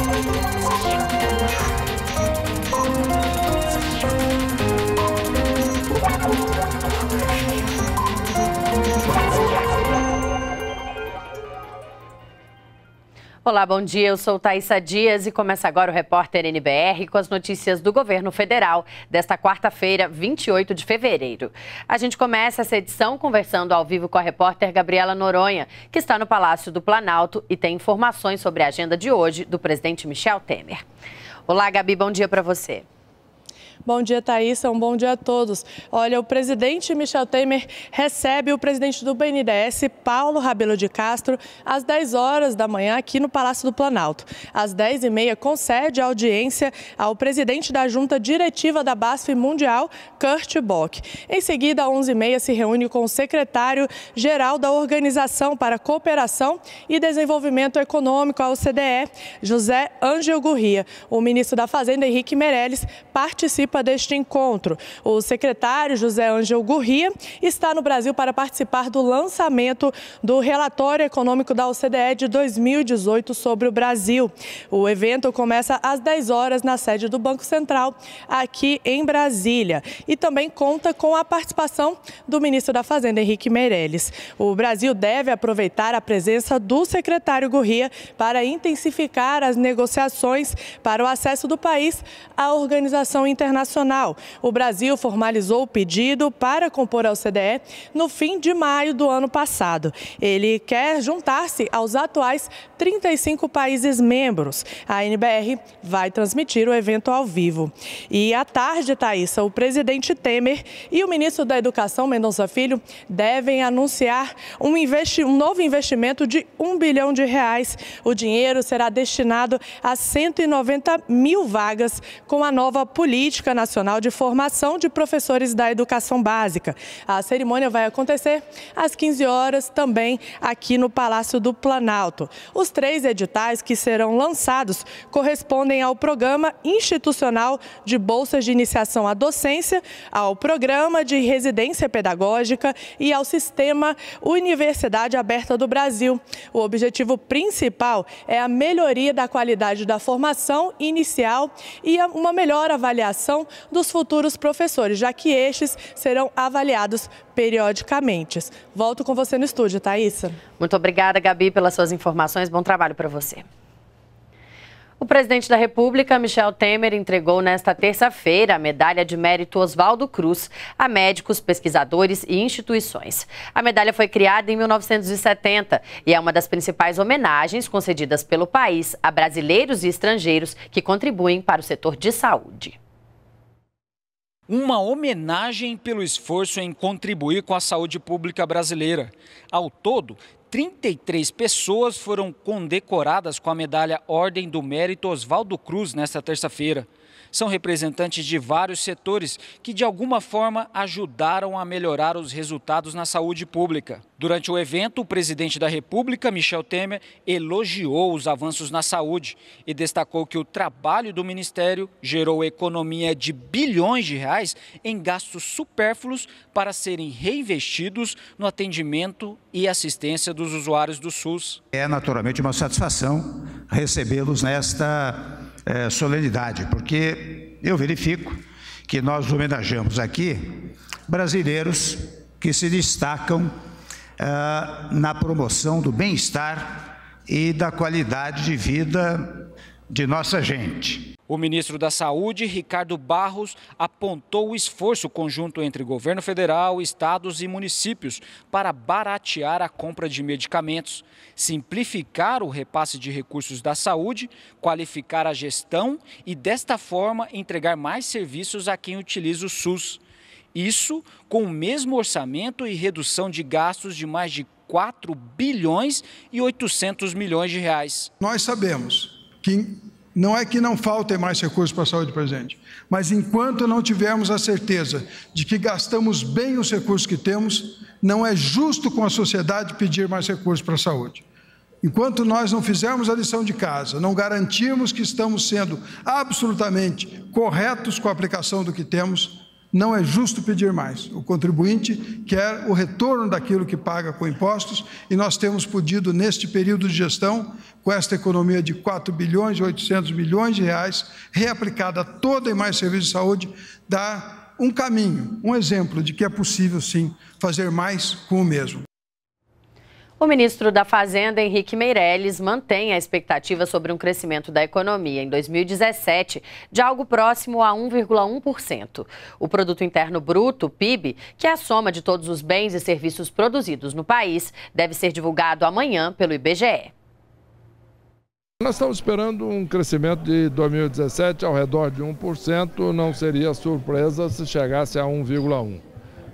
you Olá, bom dia. Eu sou Thaisa Dias e começa agora o repórter NBR com as notícias do governo federal desta quarta-feira, 28 de fevereiro. A gente começa essa edição conversando ao vivo com a repórter Gabriela Noronha, que está no Palácio do Planalto e tem informações sobre a agenda de hoje do presidente Michel Temer. Olá, Gabi, bom dia para você. Bom dia, Thaís. Um bom dia a todos. Olha, o presidente Michel Temer recebe o presidente do BNDES, Paulo Rabelo de Castro, às 10 horas da manhã aqui no Palácio do Planalto. Às 10h30, concede audiência ao presidente da junta diretiva da BASF Mundial, Kurt Bock. Em seguida, às 11h30, se reúne com o secretário-geral da Organização para Cooperação e Desenvolvimento Econômico, a OCDE, José Ângelo Gurria. O ministro da Fazenda, Henrique Meirelles, participa participa deste encontro. O secretário José Ângelo Gurria está no Brasil para participar do lançamento do relatório econômico da OCDE de 2018 sobre o Brasil. O evento começa às 10 horas na sede do Banco Central, aqui em Brasília. E também conta com a participação do ministro da Fazenda, Henrique Meirelles. O Brasil deve aproveitar a presença do secretário Gurria para intensificar as negociações para o acesso do país à organização internacional internacional. O Brasil formalizou o pedido para compor ao CDE no fim de maio do ano passado. Ele quer juntar-se aos atuais 35 países membros. A NBR vai transmitir o evento ao vivo. E à tarde, Thaisa, o presidente Temer e o ministro da Educação, Mendonça Filho, devem anunciar um, um novo investimento de 1 bilhão de reais. O dinheiro será destinado a 190 mil vagas com a nova política Política Nacional de Formação de Professores da Educação Básica. A cerimônia vai acontecer às 15 horas, também aqui no Palácio do Planalto. Os três editais que serão lançados correspondem ao Programa Institucional de Bolsas de Iniciação à Docência, ao Programa de Residência Pedagógica e ao Sistema Universidade Aberta do Brasil. O objetivo principal é a melhoria da qualidade da formação inicial e uma melhor avaliação dos futuros professores, já que estes serão avaliados periodicamente. Volto com você no estúdio, Thaisa. Muito obrigada, Gabi, pelas suas informações. Bom trabalho para você. O presidente da República, Michel Temer, entregou nesta terça-feira a medalha de mérito Oswaldo Cruz a médicos, pesquisadores e instituições. A medalha foi criada em 1970 e é uma das principais homenagens concedidas pelo país a brasileiros e estrangeiros que contribuem para o setor de saúde uma homenagem pelo esforço em contribuir com a saúde pública brasileira. Ao todo, 33 pessoas foram condecoradas com a medalha Ordem do Mérito Oswaldo Cruz nesta terça-feira. São representantes de vários setores que, de alguma forma, ajudaram a melhorar os resultados na saúde pública. Durante o evento, o presidente da República, Michel Temer, elogiou os avanços na saúde e destacou que o trabalho do ministério gerou economia de bilhões de reais em gastos supérfluos para serem reinvestidos no atendimento e assistência dos usuários do SUS. É naturalmente uma satisfação recebê-los nesta é, solenidade, porque eu verifico que nós homenageamos aqui brasileiros que se destacam ah, na promoção do bem-estar e da qualidade de vida de nossa gente. O ministro da Saúde, Ricardo Barros, apontou o esforço conjunto entre governo federal, estados e municípios para baratear a compra de medicamentos, simplificar o repasse de recursos da saúde, qualificar a gestão e, desta forma, entregar mais serviços a quem utiliza o SUS. Isso com o mesmo orçamento e redução de gastos de mais de 4 bilhões e 800 milhões de reais. Nós sabemos que não é que não faltem mais recursos para a saúde presente, mas enquanto não tivermos a certeza de que gastamos bem os recursos que temos, não é justo com a sociedade pedir mais recursos para a saúde. Enquanto nós não fizermos a lição de casa, não garantirmos que estamos sendo absolutamente corretos com a aplicação do que temos, não é justo pedir mais. O contribuinte quer o retorno daquilo que paga com impostos e nós temos podido, neste período de gestão, com esta economia de 4 bilhões e 800 milhões de reais, reaplicada toda em mais serviços de saúde, dar um caminho, um exemplo de que é possível sim fazer mais com o mesmo. O ministro da Fazenda, Henrique Meirelles, mantém a expectativa sobre um crescimento da economia em 2017 de algo próximo a 1,1%. O produto interno bruto, PIB, que é a soma de todos os bens e serviços produzidos no país, deve ser divulgado amanhã pelo IBGE. Nós estamos esperando um crescimento de 2017 ao redor de 1%, não seria surpresa se chegasse a 1,1%.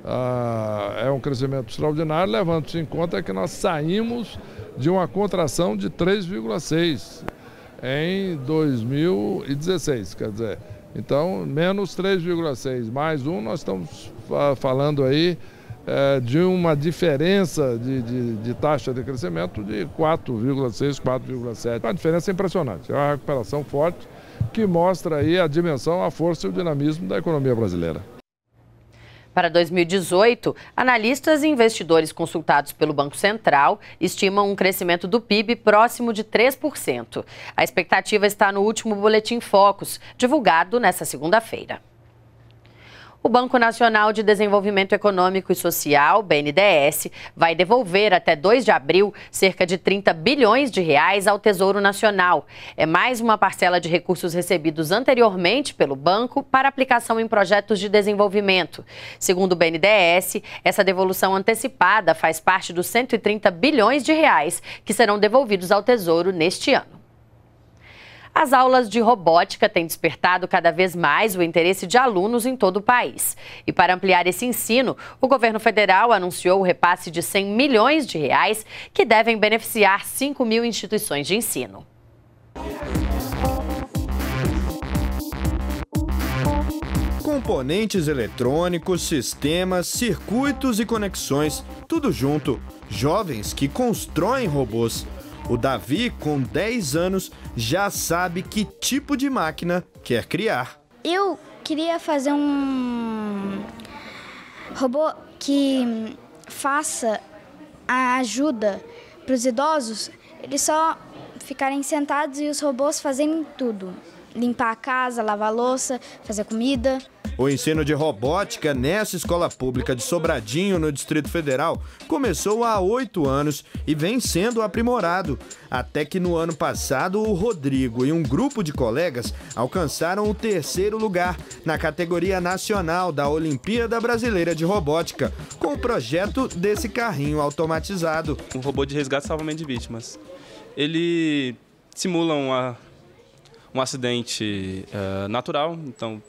Ah, é um crescimento extraordinário, levando-se em conta é que nós saímos de uma contração de 3,6 em 2016, quer dizer, então menos 3,6 mais 1, nós estamos falando aí é, de uma diferença de, de, de, taxa de crescimento de 4,6, 4,7. Uma diferença impressionante, é uma recuperação forte que mostra aí a dimensão, a força e o dinamismo da economia brasileira. Para 2018, analistas e investidores consultados pelo Banco Central estimam um crescimento do PIB próximo de 3%. A expectativa está no último Boletim Focus, divulgado nesta segunda-feira. O Banco Nacional de Desenvolvimento Econômico e Social, BNDES, vai devolver até 2 de abril cerca de 30 bilhões de reais ao Tesouro Nacional. É mais uma parcela de recursos recebidos anteriormente pelo banco para aplicação em projetos de desenvolvimento. Segundo o BNDES, essa devolução antecipada faz parte dos 130 bilhões de reais que serão devolvidos ao Tesouro neste ano. As aulas de robótica têm despertado cada vez mais o interesse de alunos em todo o país. E para ampliar esse ensino, o governo federal anunciou o repasse de 100 milhões de reais que devem beneficiar 5 mil instituições de ensino. Componentes eletrônicos, sistemas, circuitos e conexões, tudo junto. Jovens que constroem robôs o Davi, com 10 anos, já sabe que tipo de máquina quer criar. Eu queria fazer um robô que faça a ajuda para os idosos, eles só ficarem sentados e os robôs fazendo tudo limpar a casa, lavar a louça, fazer comida. O ensino de robótica nessa escola pública de Sobradinho, no Distrito Federal, começou há oito anos e vem sendo aprimorado. Até que no ano passado, o Rodrigo e um grupo de colegas alcançaram o terceiro lugar na categoria nacional da Olimpíada Brasileira de Robótica, com o projeto desse carrinho automatizado. Um robô de resgate e salvamento de vítimas. Ele simula uma, um acidente uh, natural, então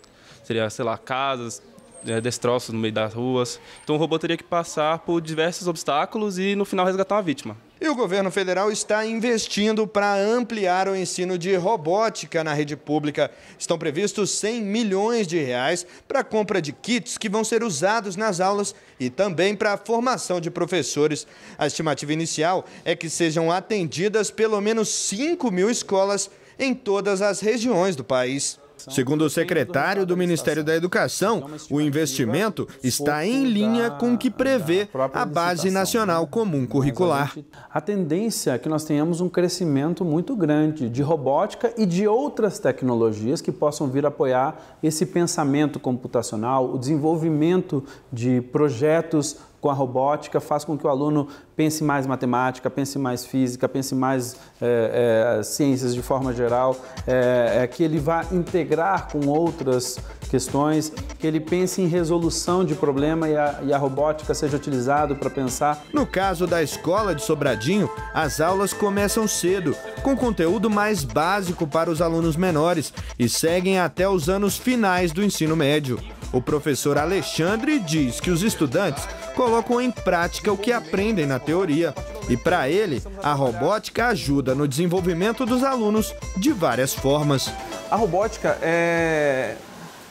Seria, sei lá, casas, é, destroços no meio das ruas. Então o robô teria que passar por diversos obstáculos e no final resgatar uma vítima. E o governo federal está investindo para ampliar o ensino de robótica na rede pública. Estão previstos 100 milhões de reais para a compra de kits que vão ser usados nas aulas e também para a formação de professores. A estimativa inicial é que sejam atendidas pelo menos 5 mil escolas em todas as regiões do país. Segundo o secretário do Ministério da Educação, então, o tipo investimento está em linha com o que prevê a Base né? Nacional Comum Curricular. A tendência é que nós tenhamos um crescimento muito grande de robótica e de outras tecnologias que possam vir apoiar esse pensamento computacional, o desenvolvimento de projetos com a robótica, faz com que o aluno pense mais matemática, pense mais física, pense mais é, é, ciências de forma geral, é, é, que ele vá integrar com outras questões, que ele pense em resolução de problema e a, e a robótica seja utilizado para pensar. No caso da escola de Sobradinho, as aulas começam cedo, com conteúdo mais básico para os alunos menores e seguem até os anos finais do ensino médio. O professor Alexandre diz que os estudantes colocam em prática o que aprendem na teoria. E para ele, a robótica ajuda no desenvolvimento dos alunos de várias formas. A robótica é,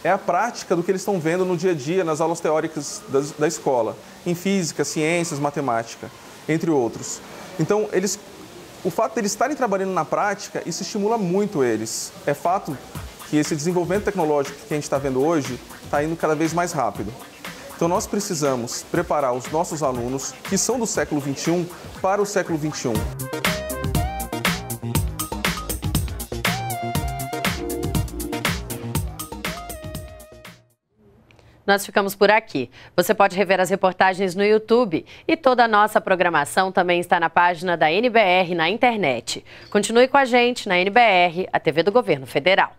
é a prática do que eles estão vendo no dia a dia, nas aulas teóricas da, da escola, em física, ciências, matemática, entre outros. Então, eles, o fato de eles estarem trabalhando na prática, isso estimula muito eles. É fato que esse desenvolvimento tecnológico que a gente está vendo hoje está indo cada vez mais rápido. Então nós precisamos preparar os nossos alunos, que são do século XXI, para o século XXI. Nós ficamos por aqui. Você pode rever as reportagens no YouTube e toda a nossa programação também está na página da NBR na internet. Continue com a gente na NBR, a TV do Governo Federal.